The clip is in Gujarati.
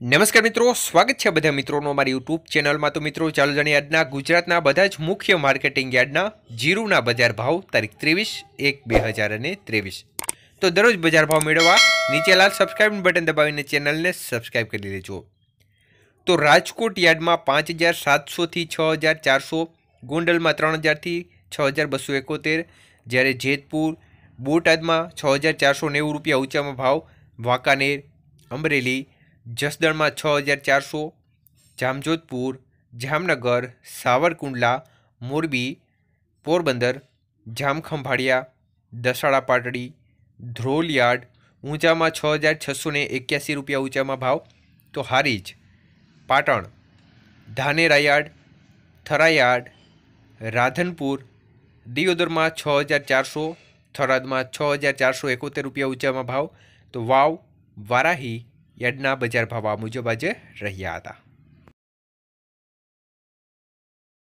નમસ્કાર મિત્રો સ્વાગત છે બધા મિત્રોનો અમારી યુટ્યુબ ચેનલમાં તો મિત્રો ચાલો જાણીએ આજના ગુજરાતના બધા જ મુખ્ય માર્કેટિંગ યાર્ડના જીરુના બજાર ભાવ તારીખ ત્રેવીસ એક બે હજાર અને ત્રેવીસ તો દરરોજ બજાર ભાવ મેળવવા નીચે લાલ સબસ્ક્રાઇબ બટન દબાવીને ચેનલને સબસ્ક્રાઇબ કરી લેજો તો રાજકોટ યાર્ડમાં પાંચ હજાર સાતસોથી છ હજાર ચારસો ગોંડલમાં ત્રણ હજારથી છ હજાર બસો એકોતેર જ્યારે જેતપુર બોટાદમાં છ હજાર ચારસો નેવું રૂપિયા ઊંચામાં ભાવ વાંકાનેર અમરેલી જસદણમાં છ હજાર ચારસો જામજોધપુર જામનગર સાવરકુંડલા મોરબી પોરબંદર જામખંભાળિયા દસાડા પાટડી ધ્રોલિયાડ ઊંચામાં છ હજાર છસો એક્યાસી રૂપિયા ઊંચામાં ભાવ તો હારીજ પાટણ ધાનેરા ધાનેરાયાર્ડ થરાયાર્ડ રાધનપુર દિયોદરમાં છ હજાર ચારસો થરાદમાં છ હજાર ચારસો એકોતેર રૂપિયા ઊંચામાં ભાવ તો વાવ વારાહી યાર્ડના બજાર ભાવ આ મુજબ આજે રહ્યા હતા